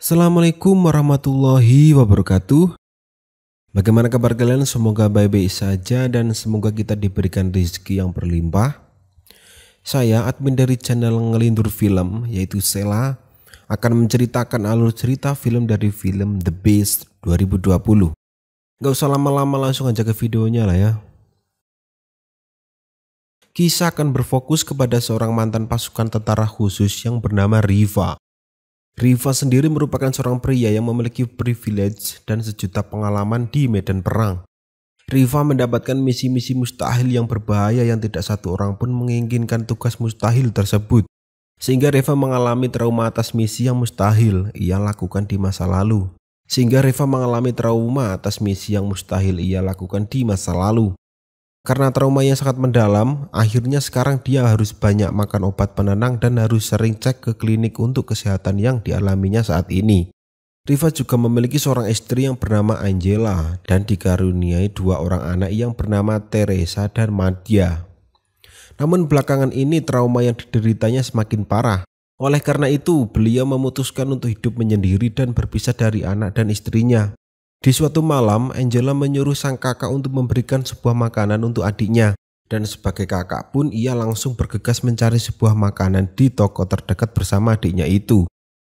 Assalamualaikum warahmatullahi wabarakatuh. Bagaimana kabar kalian? Semoga baik-baik saja dan semoga kita diberikan rezeki yang berlimpah. Saya admin dari channel Ngelindur Film yaitu Sela akan menceritakan alur cerita film dari film The Beast 2020. Gak usah lama-lama langsung aja ke videonya lah ya. Kisah akan berfokus kepada seorang mantan pasukan tentara khusus yang bernama Riva Riva sendiri merupakan seorang pria yang memiliki privilege dan sejuta pengalaman di medan perang. Riva mendapatkan misi-misi mustahil yang berbahaya yang tidak satu orang pun menginginkan tugas mustahil tersebut. Sehingga Riva mengalami trauma atas misi yang mustahil ia lakukan di masa lalu. Sehingga Riva mengalami trauma atas misi yang mustahil ia lakukan di masa lalu. Karena trauma yang sangat mendalam, akhirnya sekarang dia harus banyak makan obat penenang dan harus sering cek ke klinik untuk kesehatan yang dialaminya saat ini. Riva juga memiliki seorang istri yang bernama Angela dan dikaruniai dua orang anak yang bernama Teresa dan Madia. Namun belakangan ini trauma yang dideritanya semakin parah. Oleh karena itu, beliau memutuskan untuk hidup menyendiri dan berpisah dari anak dan istrinya. Di suatu malam, Angela menyuruh sang kakak untuk memberikan sebuah makanan untuk adiknya. Dan sebagai kakak pun ia langsung bergegas mencari sebuah makanan di toko terdekat bersama adiknya itu.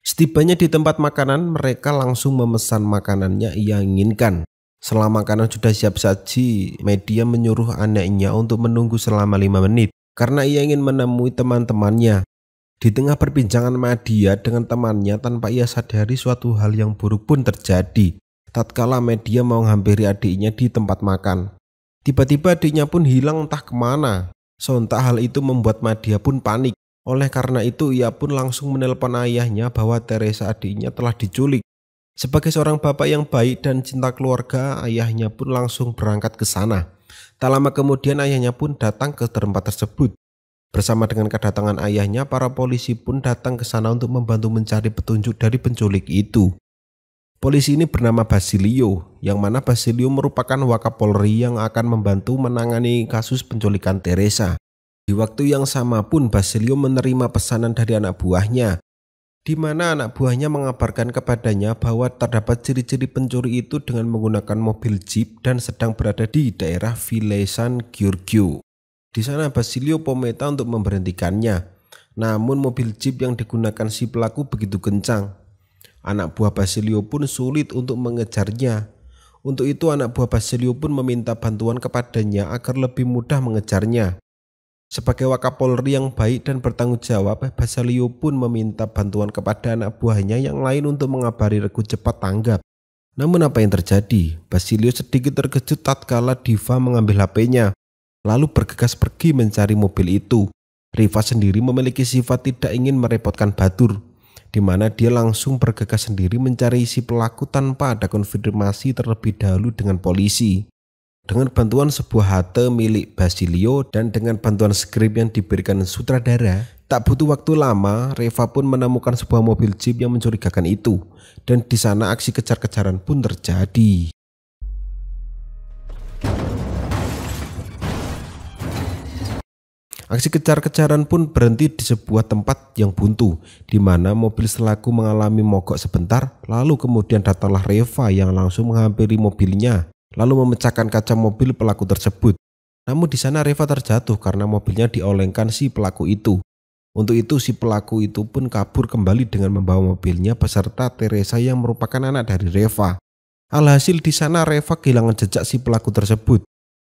Setibanya di tempat makanan, mereka langsung memesan makanannya ia inginkan. Selama makanan sudah siap saji, media menyuruh anaknya untuk menunggu selama lima menit karena ia ingin menemui teman-temannya. Di tengah perbincangan media dengan temannya tanpa ia sadari suatu hal yang buruk pun terjadi tatkala media mau menghampiri adiknya di tempat makan. Tiba-tiba adiknya pun hilang entah kemana. Sontak hal itu membuat Media pun panik. Oleh karena itu ia pun langsung menelpon ayahnya bahwa Teresa adiknya telah diculik. Sebagai seorang bapak yang baik dan cinta keluarga, ayahnya pun langsung berangkat ke sana. Tak lama kemudian ayahnya pun datang ke tempat tersebut. Bersama dengan kedatangan ayahnya, para polisi pun datang ke sana untuk membantu mencari petunjuk dari penculik itu. Polisi ini bernama Basilio, yang mana Basilio merupakan Wakapolri yang akan membantu menangani kasus penculikan Teresa. Di waktu yang sama pun Basilio menerima pesanan dari anak buahnya, di mana anak buahnya mengabarkan kepadanya bahwa terdapat ciri-ciri pencuri itu dengan menggunakan mobil jeep dan sedang berada di daerah Ville San Giorgio. Di sana Basilio pemeta untuk memberhentikannya. Namun mobil jeep yang digunakan si pelaku begitu kencang Anak buah Basilio pun sulit untuk mengejarnya. Untuk itu anak buah Basilio pun meminta bantuan kepadanya agar lebih mudah mengejarnya. Sebagai Wakapolri yang baik dan bertanggung jawab, Basilio pun meminta bantuan kepada anak buahnya yang lain untuk mengabari regu cepat tanggap. Namun apa yang terjadi? Basilio sedikit terkejut tatkala Diva mengambil HP-nya, lalu bergegas pergi mencari mobil itu. Riva sendiri memiliki sifat tidak ingin merepotkan Batur, di mana dia langsung bergegas sendiri mencari isi pelaku tanpa ada konfirmasi terlebih dahulu dengan polisi. Dengan bantuan sebuah hate milik Basilio dan dengan bantuan skrip yang diberikan sutradara, tak butuh waktu lama, Reva pun menemukan sebuah mobil jeep yang mencurigakan itu. Dan di sana aksi kejar-kejaran pun terjadi. Aksi kejar-kejaran pun berhenti di sebuah tempat yang buntu, di mana mobil selaku mengalami mogok sebentar, lalu kemudian datanglah Reva yang langsung menghampiri mobilnya, lalu memecahkan kaca mobil pelaku tersebut. Namun di sana Reva terjatuh karena mobilnya diolengkan si pelaku itu. Untuk itu si pelaku itu pun kabur kembali dengan membawa mobilnya beserta Teresa yang merupakan anak dari Reva. Alhasil di sana Reva kehilangan jejak si pelaku tersebut.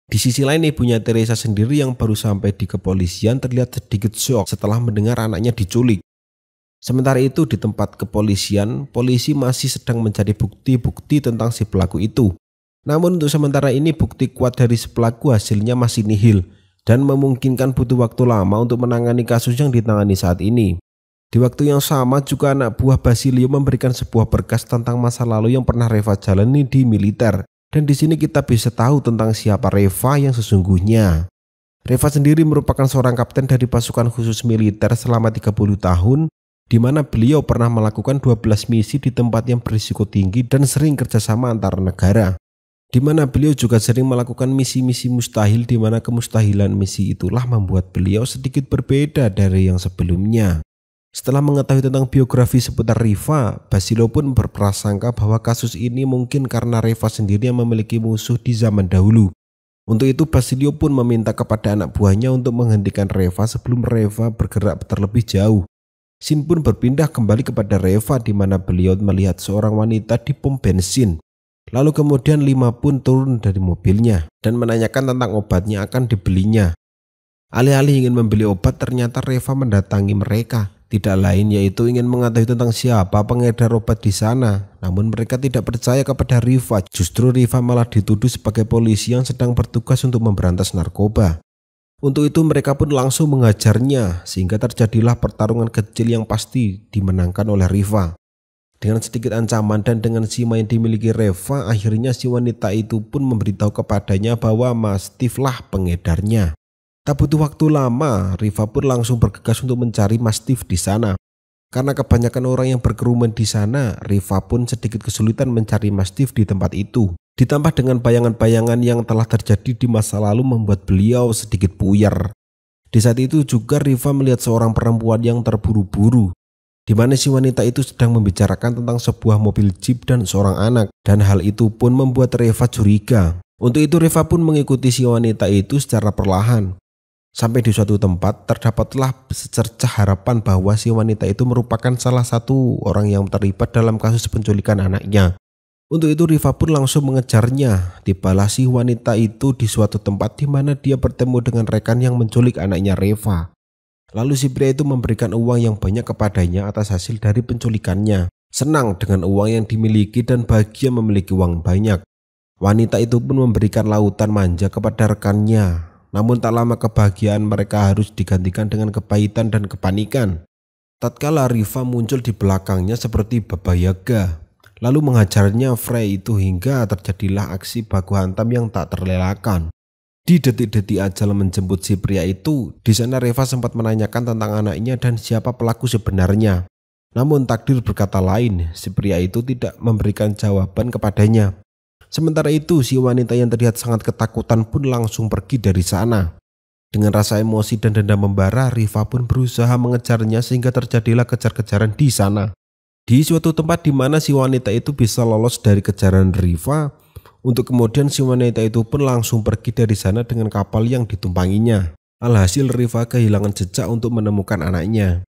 Di sisi lain ibunya Teresa sendiri yang baru sampai di kepolisian terlihat sedikit shock setelah mendengar anaknya diculik. Sementara itu di tempat kepolisian, polisi masih sedang mencari bukti-bukti tentang si pelaku itu. Namun untuk sementara ini bukti kuat dari si pelaku hasilnya masih nihil dan memungkinkan butuh waktu lama untuk menangani kasus yang ditangani saat ini. Di waktu yang sama juga anak buah Basilio memberikan sebuah berkas tentang masa lalu yang pernah Reva jalani di militer dan di sini kita bisa tahu tentang siapa Reva yang sesungguhnya. Reva sendiri merupakan seorang kapten dari pasukan khusus militer selama 30 tahun di mana beliau pernah melakukan 12 misi di tempat yang berisiko tinggi dan sering kerjasama antar negara. Di mana beliau juga sering melakukan misi-misi mustahil di mana kemustahilan misi itulah membuat beliau sedikit berbeda dari yang sebelumnya. Setelah mengetahui tentang biografi seputar Riva, Basilo pun berprasangka bahwa kasus ini mungkin karena Riva sendiri yang memiliki musuh di zaman dahulu. Untuk itu Basilio pun meminta kepada anak buahnya untuk menghentikan Reva sebelum Reva bergerak terlebih jauh. Sin pun berpindah kembali kepada Reva di mana beliau melihat seorang wanita di pom bensin. Lalu kemudian Lima pun turun dari mobilnya dan menanyakan tentang obatnya akan dibelinya. Alih-alih ingin membeli obat ternyata Reva mendatangi mereka tidak lain yaitu ingin mengetahui tentang siapa pengedar obat di sana. Namun mereka tidak percaya kepada Riva. Justru Riva malah dituduh sebagai polisi yang sedang bertugas untuk memberantas narkoba. Untuk itu mereka pun langsung mengajarnya, sehingga terjadilah pertarungan kecil yang pasti dimenangkan oleh Riva. Dengan sedikit ancaman dan dengan sima yang dimiliki Reva, akhirnya si wanita itu pun memberitahu kepadanya bahwa Mas pengedarnya. Tak butuh waktu lama, Riva pun langsung bergegas untuk mencari Mas di sana. Karena kebanyakan orang yang berkerumun di sana, Riva pun sedikit kesulitan mencari Mas di tempat itu. Ditambah dengan bayangan-bayangan yang telah terjadi di masa lalu membuat beliau sedikit puyar. Di saat itu juga Riva melihat seorang perempuan yang terburu-buru. Di mana si wanita itu sedang membicarakan tentang sebuah mobil jeep dan seorang anak. Dan hal itu pun membuat Riva curiga. Untuk itu Riva pun mengikuti si wanita itu secara perlahan. Sampai di suatu tempat terdapatlah secercah harapan bahwa si wanita itu merupakan salah satu orang yang terlibat dalam kasus penculikan anaknya. Untuk itu Riva pun langsung mengejarnya. Tibalah si wanita itu di suatu tempat di mana dia bertemu dengan rekan yang menculik anaknya Reva. Lalu si pria itu memberikan uang yang banyak kepadanya atas hasil dari penculikannya. Senang dengan uang yang dimiliki dan bahagia memiliki uang banyak. Wanita itu pun memberikan lautan manja kepada rekannya namun tak lama kebahagiaan mereka harus digantikan dengan kepahitan dan kepanikan. Tatkala Riva muncul di belakangnya seperti Baba Yaga, lalu menghajarnya Frey itu hingga terjadilah aksi baku hantam yang tak terlelakan. Di detik-detik ajal menjemput si pria itu, di sana Reva sempat menanyakan tentang anaknya dan siapa pelaku sebenarnya. Namun takdir berkata lain, si pria itu tidak memberikan jawaban kepadanya. Sementara itu, si wanita yang terlihat sangat ketakutan pun langsung pergi dari sana. Dengan rasa emosi dan dendam membara, Riva pun berusaha mengejarnya sehingga terjadilah kejar-kejaran di sana. Di suatu tempat di mana si wanita itu bisa lolos dari kejaran Riva, untuk kemudian si wanita itu pun langsung pergi dari sana dengan kapal yang ditumpanginya. Alhasil Riva kehilangan jejak untuk menemukan anaknya.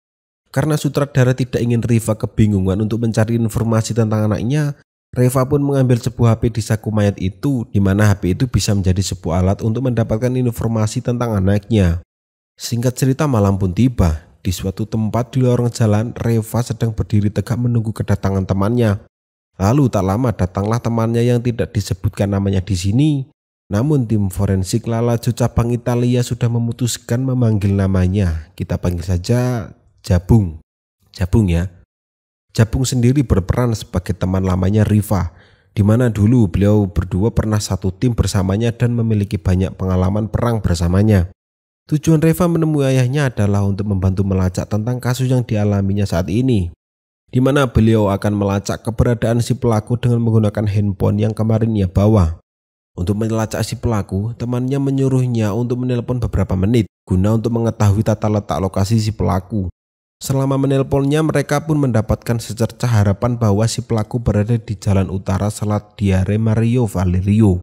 Karena sutradara tidak ingin Riva kebingungan untuk mencari informasi tentang anaknya, Reva pun mengambil sebuah HP di saku mayat itu, di mana HP itu bisa menjadi sebuah alat untuk mendapatkan informasi tentang anaknya. Singkat cerita malam pun tiba. Di suatu tempat di lorong jalan, Reva sedang berdiri tegak menunggu kedatangan temannya. Lalu tak lama datanglah temannya yang tidak disebutkan namanya di sini. Namun tim forensik lalat cabang Italia sudah memutuskan memanggil namanya. Kita panggil saja Jabung. Jabung ya. Japung sendiri berperan sebagai teman lamanya Riva, di mana dulu beliau berdua pernah satu tim bersamanya dan memiliki banyak pengalaman perang bersamanya. Tujuan Riva menemui ayahnya adalah untuk membantu melacak tentang kasus yang dialaminya saat ini, di mana beliau akan melacak keberadaan si pelaku dengan menggunakan handphone yang kemarin ia bawa. Untuk melacak si pelaku, temannya menyuruhnya untuk menelpon beberapa menit guna untuk mengetahui tata letak lokasi si pelaku Selama menelponnya, mereka pun mendapatkan secercah harapan bahwa si pelaku berada di jalan utara Selat Diare Mario Valerio.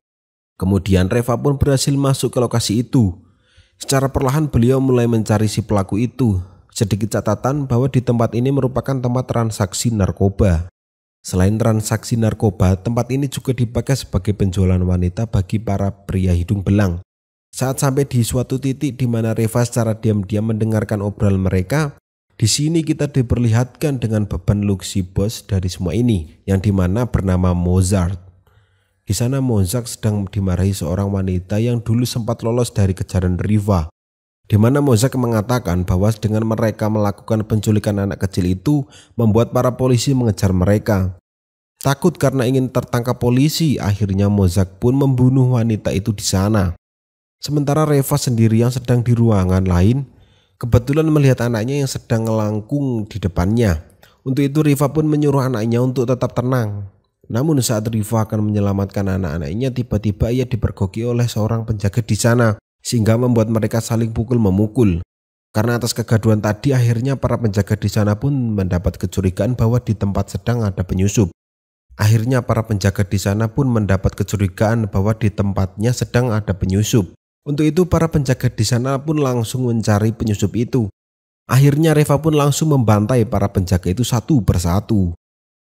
Kemudian Reva pun berhasil masuk ke lokasi itu. Secara perlahan beliau mulai mencari si pelaku itu. Sedikit catatan bahwa di tempat ini merupakan tempat transaksi narkoba. Selain transaksi narkoba, tempat ini juga dipakai sebagai penjualan wanita bagi para pria hidung belang. Saat sampai di suatu titik di mana Reva secara diam-diam mendengarkan obrol mereka, di sini kita diperlihatkan dengan beban luksi bos dari semua ini, yang dimana bernama Mozart. Di sana Mozart sedang dimarahi seorang wanita yang dulu sempat lolos dari kejaran Riva, di mana Mozart mengatakan bahwa dengan mereka melakukan penculikan anak kecil itu membuat para polisi mengejar mereka. Takut karena ingin tertangkap polisi, akhirnya Mozart pun membunuh wanita itu di sana. Sementara Reva sendiri yang sedang di ruangan lain Kebetulan melihat anaknya yang sedang ngelangkung di depannya. Untuk itu Riva pun menyuruh anaknya untuk tetap tenang. Namun saat Riva akan menyelamatkan anak-anaknya, tiba-tiba ia dipergoki oleh seorang penjaga di sana, sehingga membuat mereka saling pukul-memukul. Karena atas kegaduhan tadi, akhirnya para penjaga di sana pun mendapat kecurigaan bahwa di tempat sedang ada penyusup. Akhirnya para penjaga di sana pun mendapat kecurigaan bahwa di tempatnya sedang ada penyusup. Untuk itu para penjaga di sana pun langsung mencari penyusup itu. Akhirnya Reva pun langsung membantai para penjaga itu satu persatu.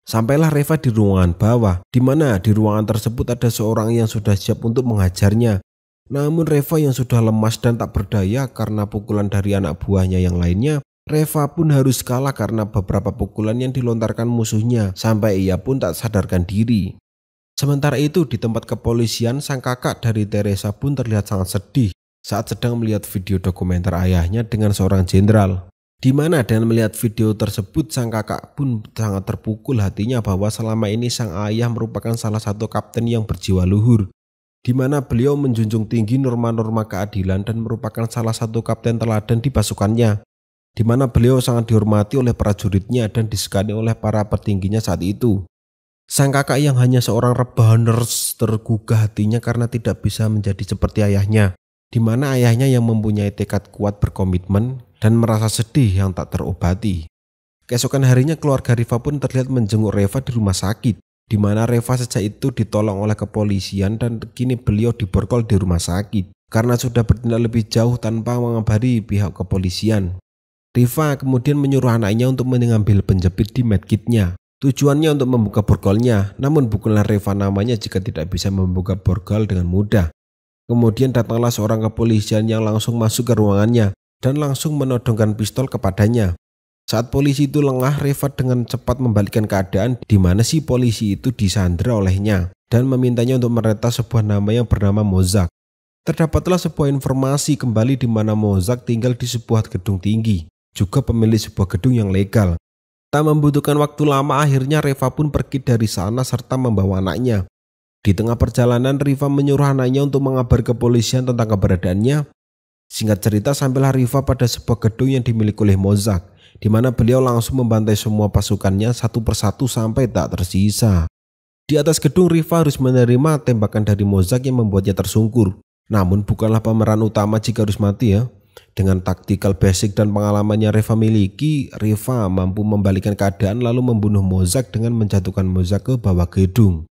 Sampailah Reva di ruangan bawah, di mana di ruangan tersebut ada seorang yang sudah siap untuk menghajarnya. Namun Reva yang sudah lemas dan tak berdaya karena pukulan dari anak buahnya yang lainnya, Reva pun harus kalah karena beberapa pukulan yang dilontarkan musuhnya sampai ia pun tak sadarkan diri. Sementara itu di tempat kepolisian sang kakak dari Teresa pun terlihat sangat sedih saat sedang melihat video dokumenter ayahnya dengan seorang jenderal. Di mana dengan melihat video tersebut sang kakak pun sangat terpukul hatinya bahwa selama ini sang ayah merupakan salah satu kapten yang berjiwa luhur. Di mana beliau menjunjung tinggi norma-norma keadilan dan merupakan salah satu kapten teladan di pasukannya. Di mana beliau sangat dihormati oleh prajuritnya dan disegani oleh para petingginya saat itu. Sang kakak yang hanya seorang rebahan tergugah hatinya karena tidak bisa menjadi seperti ayahnya, di mana ayahnya yang mempunyai tekad kuat berkomitmen dan merasa sedih yang tak terobati. Keesokan harinya keluarga Riva pun terlihat menjenguk Reva di rumah sakit, di mana Reva sejak itu ditolong oleh kepolisian dan kini beliau diborgol di rumah sakit karena sudah bertindak lebih jauh tanpa mengabari pihak kepolisian. Riva kemudian menyuruh anaknya untuk mengambil penjepit di medkitnya Tujuannya untuk membuka borgolnya, namun bukanlah Reva namanya jika tidak bisa membuka borgol dengan mudah. Kemudian datanglah seorang kepolisian yang langsung masuk ke ruangannya dan langsung menodongkan pistol kepadanya. Saat polisi itu lengah, Reva dengan cepat membalikkan keadaan di mana si polisi itu disandra olehnya dan memintanya untuk meretas sebuah nama yang bernama Mozak. Terdapatlah sebuah informasi kembali di mana Mozak tinggal di sebuah gedung tinggi, juga pemilik sebuah gedung yang legal. Tak membutuhkan waktu lama akhirnya Reva pun pergi dari sana serta membawa anaknya. Di tengah perjalanan Riva menyuruh anaknya untuk mengabar kepolisian tentang keberadaannya. Singkat cerita sambil Riva pada sebuah gedung yang dimiliki oleh Mozak, di mana beliau langsung membantai semua pasukannya satu persatu sampai tak tersisa. Di atas gedung Riva harus menerima tembakan dari Mozak yang membuatnya tersungkur. Namun bukanlah pemeran utama jika harus mati ya. Dengan taktikal basic dan pengalamannya Reva miliki, Reva mampu membalikan keadaan lalu membunuh Mozak dengan menjatuhkan Mozak ke bawah gedung.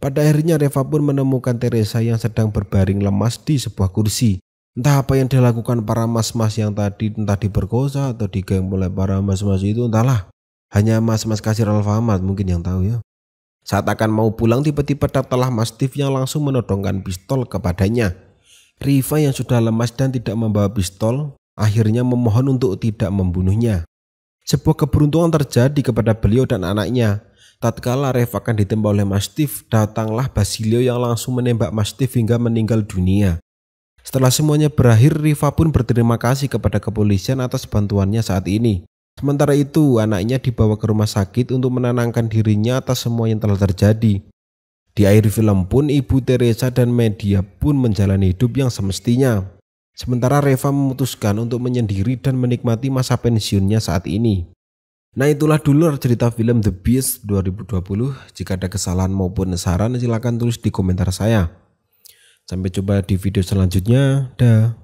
Pada akhirnya Reva pun menemukan Teresa yang sedang berbaring lemas di sebuah kursi. Entah apa yang dilakukan para mas-mas yang tadi entah diperkosa atau digeng oleh para mas-mas itu entahlah. Hanya mas-mas kasir Alfamart mungkin yang tahu ya. Saat akan mau pulang tiba-tiba datanglah Mas Steve yang langsung menodongkan pistol kepadanya. Riva yang sudah lemas dan tidak membawa pistol akhirnya memohon untuk tidak membunuhnya. Sebuah keberuntungan terjadi kepada beliau dan anaknya. Tatkala Rev akan ditembak oleh Mastiff, datanglah Basilio yang langsung menembak Mastiff hingga meninggal dunia. Setelah semuanya berakhir, Riva pun berterima kasih kepada kepolisian atas bantuannya saat ini. Sementara itu, anaknya dibawa ke rumah sakit untuk menenangkan dirinya atas semua yang telah terjadi. Di akhir film pun Ibu Teresa dan media pun menjalani hidup yang semestinya. Sementara Reva memutuskan untuk menyendiri dan menikmati masa pensiunnya saat ini. Nah itulah dulu cerita film The Beast 2020. Jika ada kesalahan maupun saran silahkan tulis di komentar saya. Sampai jumpa di video selanjutnya. Dah.